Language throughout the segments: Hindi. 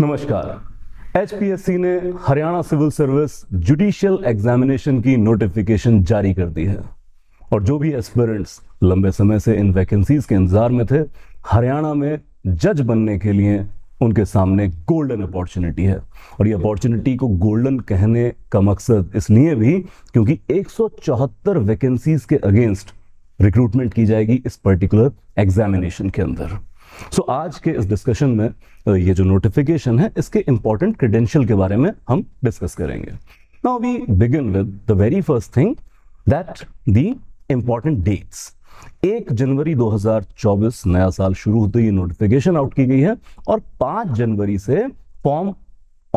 नमस्कार एचपीएससी ने Haryana civil service judicial examination की नोटिफिकेशन जारी कर दी है और जो भी एस्पिरेंट्स लंबे समय से इन वैकेंसीज के इंतजार में थे हरियाणा में जज बनने के लिए उनके सामने गोल्डन अपॉर्चुनिटी है और ये अपॉर्चुनिटी को गोल्डन कहने का मकसद इसलिए भी क्योंकि एक वैकेंसीज के अगेंस्ट रिक्रूटमेंट की जाएगी इस पर्टिकुलर एग्जामिनेशन के अंदर सो so, आज के इस डिस्कशन में ये जो नोटिफिकेशन है इसके इंपॉर्टेंट क्रिडेंशियल के बारे में हम डिस्कस करेंगे now we begin with the very first thing that the important dates एक जनवरी 2024 नया साल शुरू होते ही नोटिफिकेशन आउट की गई है और पांच जनवरी से फॉर्म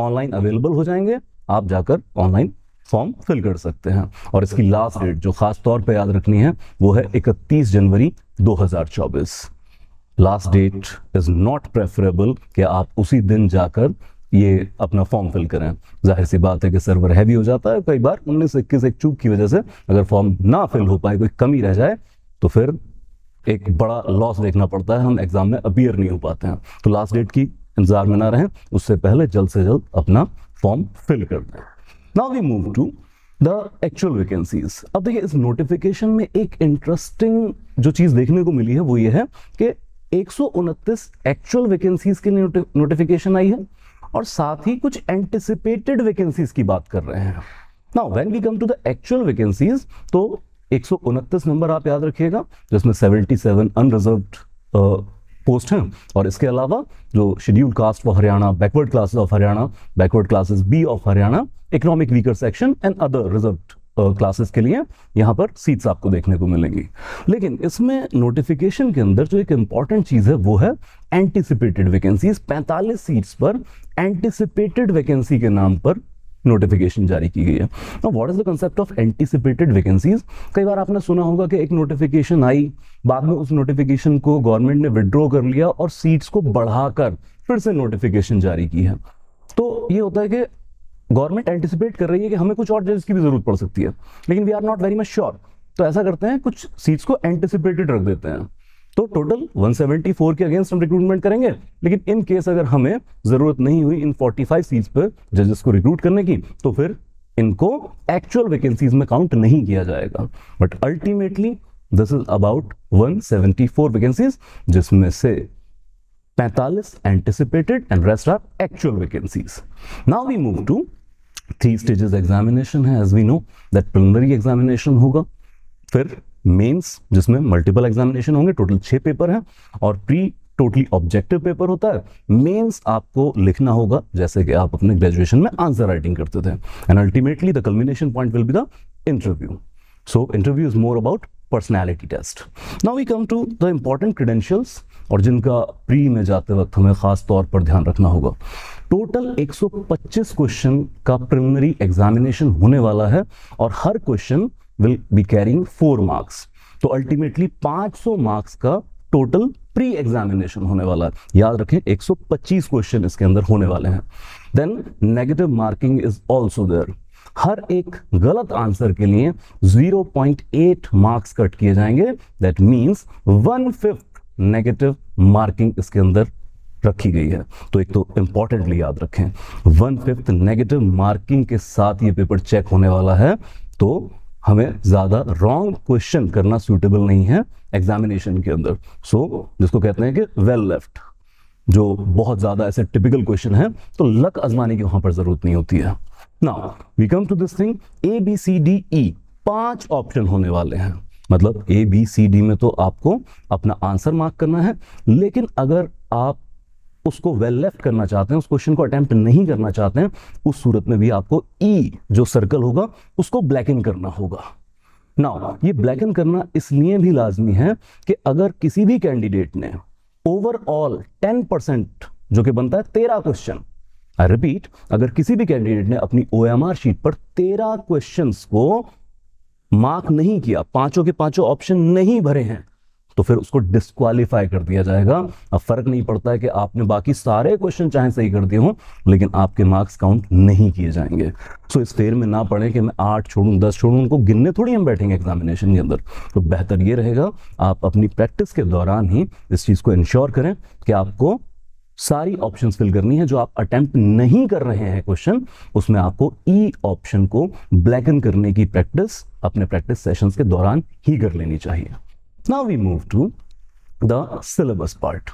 ऑनलाइन अवेलेबल हो जाएंगे आप जाकर ऑनलाइन फॉर्म फिल कर सकते हैं और इसकी लास्ट डेट जो खास तौर पर याद रखनी है वो है 31 जनवरी 2024 last date is not preferable कि आप उसी दिन जाकर ये अपना फॉर्म फिल करें जाहिर सी बात है कि सर्वर हैवी हो जाता है कई बार उन्नीस इक्कीस एक चूक की वजह से अगर फॉर्म ना फिल हो पाए कोई कमी रह जाए तो फिर एक बड़ा लॉस देखना पड़ता है हम एग्ज़ाम में अपियर नहीं हो पाते हैं तो लास्ट डेट की इंतज़ार में ना रहें उससे पहले जल्द से जल्द अपना फॉर्म फिल कर दें now we move to the actual vacancies अब देखिए इस नोटिफिकेशन में एक इंटरेस्टिंग जो चीज़ देखने को मिली है वो ये है कि एक एक्चुअल वैकेंसीज के लिए नोटिफिकेशन आई है और साथ ही कुछ एंटिसिपेटेड वैकेंसीज की बात कर रहे हैं now when we come to the actual vacancies तो एक नंबर आप याद रखिएगा जिसमें 77 अनरिजर्व पोस्ट हैं और इसके अलावा जो scheduled caste of Haryana backward classes of Haryana backward classes B of Haryana economic weaker section and other reserve classes के लिए यहाँ पर सीट्स आपको देखने को मिलेंगी लेकिन इसमें नोटिफिकेशन के अंदर जो एक इंपॉर्टेंट चीज़ है वो है एंटीसिपेटेड वैकेंसीज 45 सीट्स पर एंटीसिपेटेड वैकेंसी के नाम पर नोटिफिकेशन जारी की गई है तो what is the concept of anticipated vacancies कई बार आपने सुना होगा कि एक नोटिफिकेशन आई बाद में उस नोटिफिकेशन को गवर्नमेंट ने विड्रॉ कर लिया और सीट्स को बढ़ाकर फिर से नोटिफिकेशन जारी की है तो ये होता है कि गवर्नमेंट एंटिसिपेट कर रही है कि हमें कुछ और जजेस की भी जरूरत पड़ सकती है लेकिन we are not very much sure तो ऐसा करते हैं कुछ सीट्स को एंटिसिपेटेड रख देते हैं तो टोटल 174 के अगेंस्ट हम रिक्रूटमेंट करेंगे लेकिन इन केस अगर हमें जरूरत नहीं हुई इन 45 सीट्स पर जजेस को रिक्रूट करने की तो फिर इनको एक्चुअल वैकेंसीज में काउंट नहीं किया जाएगा but ultimately this is about 174 vacancies जिसमें से 45 anticipated and rest are actual vacancies. Now we move to three stages examination है as we know that preliminary examination होगा फिर मेंस जिसमें मल्टीपल एग्जामिनेशन होंगे टोटल छह पेपर हैं और प्री टोटली ऑब्जेक्टिव पेपर होता है मेंस आपको लिखना होगा जैसे कि आप अपने ग्रेजुएशन में आंसर राइटिंग करते थे and ultimately the culmination point will be the interview so interview is more about personality test now we come to the important credentials और जिनका प्री में जाते वक्त हमें ख़ास तौर पर ध्यान रखना होगा टोटल 125 क्वेश्चन का प्रिलिमिनरी एग्जामिनेशन होने वाला है और हर question will be carrying four marks तो अल्टीमेटली 500 मार्क्स का टोटल प्री एग्जामिनेशन होने वाला है याद रखें 125 क्वेश्चन इसके अंदर होने वाले हैं then negative marking is also there हर एक गलत आंसर के लिए 0.8 मार्क्स कट किए जाएंगे that means one fifth negative marking इसके अंदर रखी गई है तो एक तो इंपॉर्टेंटली याद रखें वन फिफ्थ नेगेटिव मार्किंग के साथ ये पेपर चेक होने वाला है तो हमें ज़्यादा रॉन्ग क्वेश्चन करना सूटेबल नहीं है एग्जामिनेशन के अंदर सो so, जिसको कहते हैं कि वेल लेफ्ट जो बहुत ज़्यादा ऐसे टिपिकल क्वेश्चन है तो लक आजमाने की वहां पर ज़रूरत नहीं होती है ना we come to this thing A B C D E पांच ऑप्शन होने वाले हैं मतलब ए बी सी डी में तो आपको अपना आंसर मार्क करना है लेकिन अगर आप उसको वेल लेफ्ट करना चाहते हैं उस क्वेश्चन को अटेम्प्ट नहीं करना चाहते हैं उस सूरत में भी आपको ई e, जो सर्कल होगा उसको ब्लैक इन करना होगा नाउ ये ब्लैक इन करना इसलिए भी लाजमी है कि अगर किसी भी कैंडिडेट ने ओवरऑल टेन परसेंट जो कि बनता है तेरह क्वेश्चन रिपीट अगर किसी भी कैंडिडेट ने अपनी ओ शीट पर तेरह क्वेश्चन को मार्क नहीं किया पांचों के पांचों ऑप्शन नहीं भरे हैं तो फिर उसको डिस्कालीफाई कर दिया जाएगा अब फर्क नहीं पड़ता है कि आपने बाकी सारे क्वेश्चन चाहे सही कर दिए हों लेकिन आपके मार्क्स काउंट नहीं किए जाएंगे सो इस फेर में ना पड़े कि मैं आठ छोड़ू दस छोड़ू उनको गिनने थोड़ी हम बैठेंगे एग्जामिनेशन के अंदर तो बेहतर ये रहेगा आप अपनी प्रैक्टिस के दौरान ही इस चीज़ को इंश्योर करें कि आपको सारी ऑप्शन फिल करनी है जो आप अटेम्प्ट नहीं कर रहे हैं क्वेश्चन उसमें आपको ई e ऑप्शन को ब्लैकन करने की प्रैक्टिस अपने प्रैक्टिस सेशन के दौरान ही कर लेनी चाहिए now we move to the syllabus part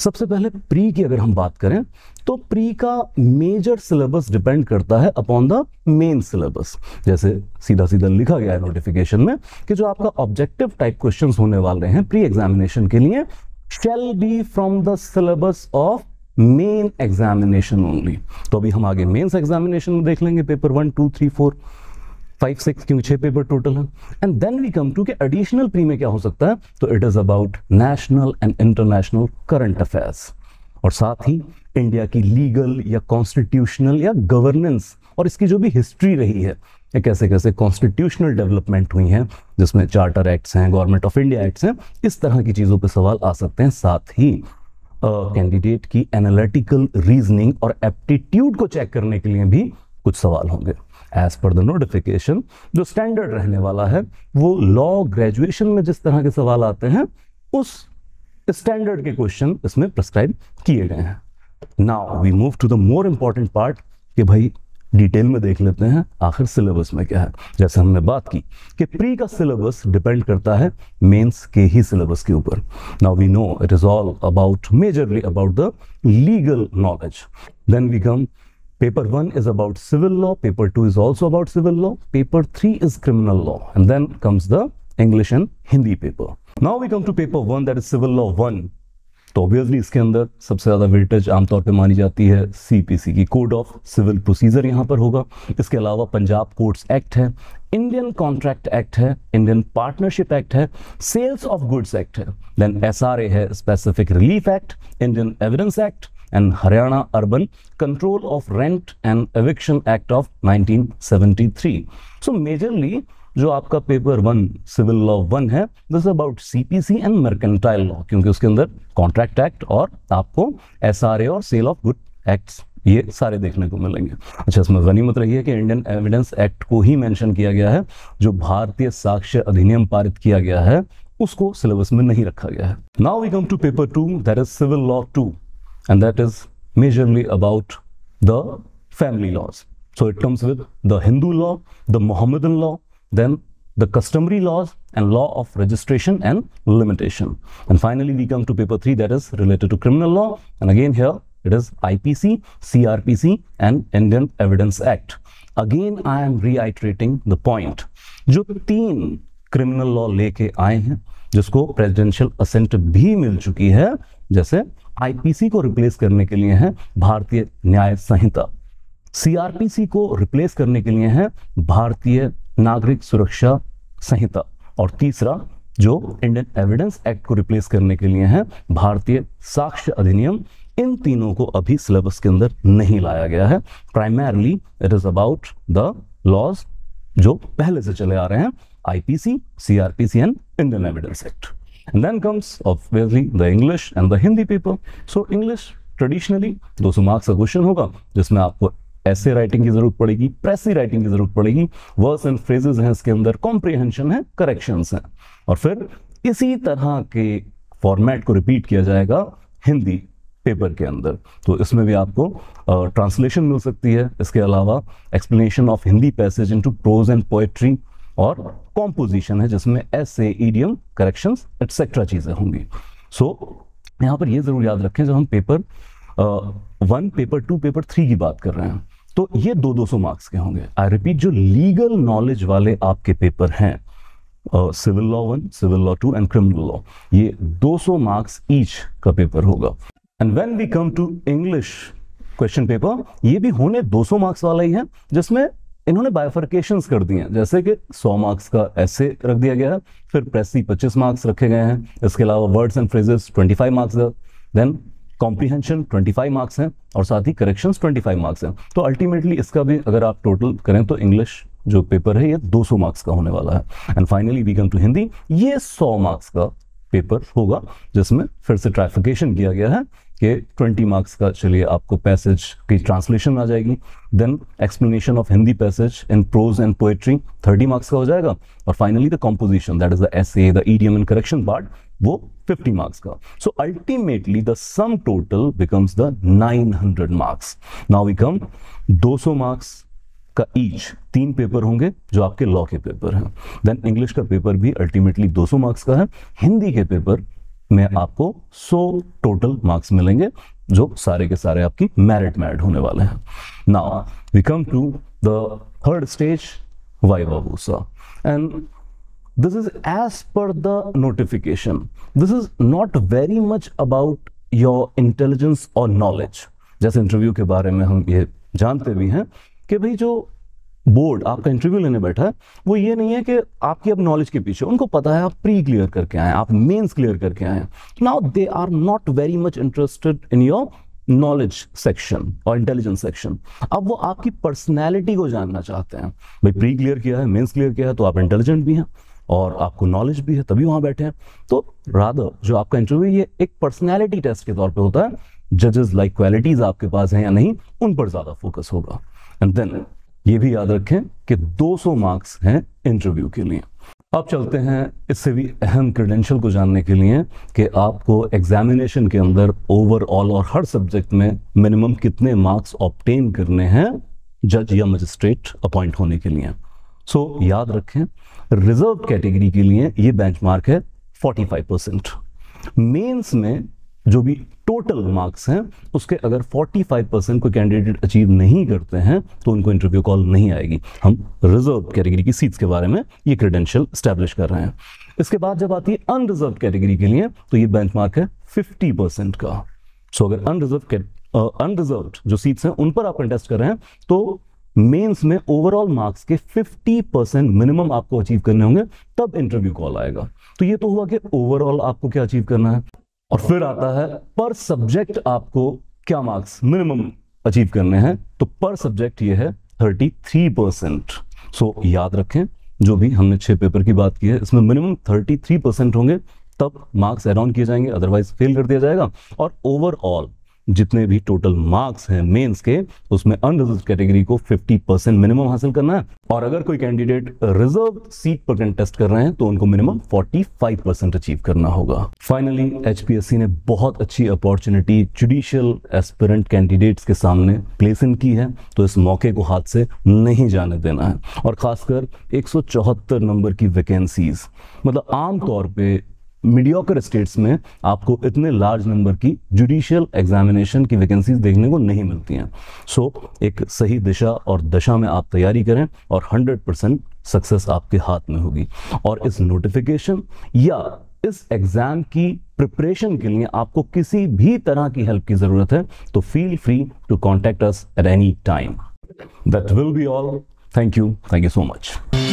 सबसे पहले प्री की अगर हम बात करें तो प्री का मेजर सिलेबस डिपेंड करता है अपॉन द मेन सिलेबस जैसे सीधा सीधा लिखा गया है नोटिफिकेशन में कि जो आपका ऑब्जेक्टिव टाइप क्वेश्चंस होने वाले हैं प्री एग्जामिनेशन के लिए shall be from the syllabus of main examination only तो अभी हम आगे मेन्स एग्जामिनेशन में देख लेंगे paper one two three four five six क्योंकि छह पेपर टोटल है and then we come to के एडिशनल प्री में क्या हो सकता है तो it is about national and international current affairs और साथ ही इंडिया की लीगल या कॉन्स्टिट्यूशनल या गवर्नेंस और इसकी जो भी हिस्ट्री रही है या कैसे कैसे कॉन्स्टिट्यूशनल डेवलपमेंट हुई हैं जिसमें चार्टर एक्ट्स हैं गवर्नमेंट ऑफ इंडिया एक्ट्स हैं इस तरह की चीज़ों पर सवाल आ सकते हैं साथ ही कैंडिडेट की एनालिटिकल रीजनिंग और एप्टीट्यूड को चेक करने के लिए भी कुछ सवाल होंगे एज पर द नोटिफिकेशन जो स्टैंडर्ड रहने वाला है वो लॉ ग्रेजुएशन में जिस तरह के सवाल आते हैं उस स्टैंडर्ड के क्वेश्चन इसमें प्रिस्क्राइब किए गए हैं now we move to the more important part कि भाई डिटेल में देख लेते हैं आखिर सिलेबस में क्या है जैसे हमने बात की कि प्री का सिलेबस डिपेंड करता है मेंस के ही सिलेबस के ऊपर now we know it is all about majorly about the legal knowledge then we come paper one is about civil law paper two is also about civil law paper three is criminal law and then comes the English and Hindi paper now we come to paper one that is civil law one तो ऑब्वियसली इसके अंदर सबसे ज़्यादा वेटेज आमतौर पे मानी जाती है सीपीसी की कोड ऑफ सिविल प्रोसीजर यहाँ पर होगा इसके अलावा पंजाब कोर्ट्स एक्ट है इंडियन कॉन्ट्रैक्ट एक्ट है इंडियन पार्टनरशिप एक्ट है सेल्स ऑफ गुड्स एक्ट है देन एस है specific relief act Indian evidence act and Haryana urban control of rent and eviction act of nineteen so majorly जो आपका paper one civil law one है this about CPC and mercantile law क्योंकि उसके अंदर कॉन्ट्रैक्ट एक्ट और आपको एसआरए और सेल ऑफ गुड एक्ट्स ये सारे देखने को मिलेंगे अच्छा इसमें गनीमत रही है कि इंडियन एविडेंस एक्ट को ही मेंशन किया गया है जो भारतीय साक्ष्य अधिनियम पारित किया गया है उसको सिलेबस में नहीं रखा गया है now we come to paper two that is civil law two and that is majorly about the family laws so it comes with the Hindu law the Mohammedan law Then the customary laws and law of registration and limitation. And finally, we come to paper 3 that is related to criminal law. And again here, it is IPC, CRPC and Indian Evidence Act. Again, I am reiterating the point. jo teen criminal law leke aaye hain jisko presidential assent bhi mil chuki hai jaise ipc ko replace karne ke liye hai Bharatiya nyay sanhita CrPC को रिप्लेस करने के लिए है भारतीय नागरिक सुरक्षा संहिता और तीसरा जो इंडियन एविडेंस एक्ट को रिप्लेस करने के लिए है भारतीय साक्ष्य अधिनियम इन तीनों को अभी सिलेबस के अंदर नहीं लाया गया है primarily it is about the laws जो पहले से चले आ रहे हैं IPC CrPC and Indian evidence act then comes comes the English and the Hindi Hindi so English traditionally दो 200 मार्क्स का क्वेश्चन होगा जिसमें आपको ऐसे राइटिंग की जरूरत पड़ेगी प्रेसी राइटिंग की जरूरत पड़ेगी वर्स एंड फ्रेजेस हैं इसके अंदर कॉम्प्रिहेंशन है करेक्शन है और फिर इसी तरह के फॉर्मेट को रिपीट किया जाएगा हिंदी पेपर के अंदर तो इसमें भी आपको ट्रांसलेशन मिल सकती है इसके अलावा explanation of Hindi passage into prose and poetry और कॉम्पोजिशन है जिसमें ऐसे ईडियम करेक्शन एटसेट्रा चीज़ें होंगी सो so, यहाँ पर यह ज़रूर याद रखें जब हम paper one paper two paper three की बात कर रहे हैं तो ये दो दो सौ मार्क्स के होंगे आई रिपीट जो लीगल नॉलेज वाले आपके पेपर हैं civil law one civil law two and criminal law ये सौ मार्क्स ईच का पेपर होगा and when we come to English question paper ये भी होने 200 मार्क्स वाला ही है जिसमें इन्होंने बायोफर्केशन कर दिए हैं जैसे कि 100 मार्क्स का ऐसे रख दिया गया है फिर प्रेसी 25 मार्क्स रखे गए हैं इसके अलावा words and phrases 25 marks then comprehension 25 marks हैं और साथ ही करेक्शंस 25 मार्क्स हैं तो अल्टीमेटली इसका भी अगर आप टोटल करें तो इंग्लिश जो पेपर है ये 200 मार्क्स का होने वाला है and finally we come to Hindi ये 100 मार्क्स का पेपर होगा जिसमें फिर से ट्राइफिकेशन किया गया है कि 20 मार्क्स का चलिए आपको पैसेज की ट्रांसलेशन आ जाएगी then explanation of Hindi passage in prose and poetry 30 marks का हो जाएगा और finally the composition that is the essay the idiom and correction part वो 50 मार्क्स का so ultimately the sum total becomes the 900 marks now we come 200 marks का ईच तीन पेपर होंगे जो आपके लॉ के पेपर हैं देन इंग्लिश का पेपर भी अल्टीमेटली 200 मार्क्स का है हिंदी के पेपर में आपको 100 टोटल मार्क्स मिलेंगे जो सारे के सारे आपकी मेरिट में ऐड होने वाले हैं now we come to the third stage viva voce and this is as per the notification. This is not very much about your intelligence or knowledge. जैसे इंटरव्यू के बारे में हम ये जानते भी हैं कि भाई जो बोर्ड आपका इंटरव्यू लेने बैठा है वो ये नहीं है कि आपकी अब नॉलेज के पीछे उनको पता है आप प्री क्लियर करके आए आप मेंस क्लियर करके आए now they are not very much interested in your knowledge section और इंटेलिजेंस सेक्शन अब वो आपकी पर्सनैलिटी को जानना चाहते हैं भाई प्री क्लियर किया है मेंस क्लियर किया है तो आप इंटेलिजेंट भी हैं और आपको नॉलेज भी है तभी वहां बैठे हैं तो राधव जो आपका इंटरव्यू ये एक पर्सनैलिटी टेस्ट के तौर पर होता है जजेस लाइक क्वालिटीज आपके पास हैं या नहीं उन पर ज़्यादा फोकस होगा एंड देन ये भी याद रखें कि 200 मार्क्स हैं इंटरव्यू के लिए अब चलते हैं इससे भी अहम क्रेडेंशियल को जानने के लिए कि आपको एग्जामिनेशन के अंदर ओवरऑल और हर सब्जेक्ट में मिनिमम कितने मार्क्स ऑप्टेन करने हैं जज या मजिस्ट्रेट अपॉइंट होने के लिए सो so, याद रखें रिजर्व कैटेगरी के लिए ये बेंचमार्क है 45 परसेंट मेन्स में जो भी टोटल मार्क्स हैं उसके अगर 45 परसेंट कोई कैंडिडेट अचीव नहीं करते हैं तो उनको इंटरव्यू कॉल नहीं आएगी हम रिजर्व कैटेगरी की सीट्स के बारे में ये क्रेडेंशियल स्टैब्लिश कर रहे हैं इसके बाद जब आती है अनरिजर्व कैटेगरी के लिए तो ये बेंचमार्क है फिफ्टी परसेंट का सो so, अगर अनरिजर्व अनरिजर्व जो सीट्स हैं उन पर आप कंटेस्ट कर रहे हैं तो मेंस में ओवरऑल मार्क्स के 50 परसेंट मिनिमम आपको अचीव करने होंगे तब इंटरव्यू कॉल आएगा तो ये तो हुआ कि ओवरऑल आपको क्या अचीव करना है और फिर आता है पर सब्जेक्ट आपको क्या मार्क्स मिनिमम अचीव करने हैं तो पर सब्जेक्ट ये है 33 परसेंट सो याद रखें जो भी हमने छह पेपर की बात की है इसमें मिनिमम 33 परसेंट होंगे तब मार्क्स अराउंड किए जाएंगे अदरवाइज फेल कर दिया जाएगा और ओवरऑल जितने भी टोटल मार्क्स हैं मेंस के उसमें अनरिजर्व कैटेगरी को 50 परसेंट मिनिमम हासिल करना है और अगर कोई कैंडिडेट रिजर्व सीट पर कंटेस्ट कर रहे हैं तो उनको मिनिमम 45 परसेंट अचीव करना होगा फाइनली एचपीएससी ने बहुत अच्छी अपॉर्चुनिटी जुडिशियल एस्पिरेंट कैंडिडेट्स के सामने प्लेस इन की है तो इस मौके को हाथ से नहीं जाने देना है और खासकर एक नंबर की वैकेंसीज मतलब आमतौर पर मीडियोकर स्टेट्स में आपको इतने लार्ज नंबर की जुडिशियल एग्जामिनेशन की वैकेंसीज देखने को नहीं मिलती हैं सो so, एक सही दिशा और दशा में आप तैयारी करें और 100 परसेंट सक्सेस आपके हाथ में होगी और इस नोटिफिकेशन या इस एग्ज़ाम की प्रिपरेशन के लिए आपको किसी भी तरह की हेल्प की ज़रूरत है तो feel free to contact us at any time that will be all thank you thank you so much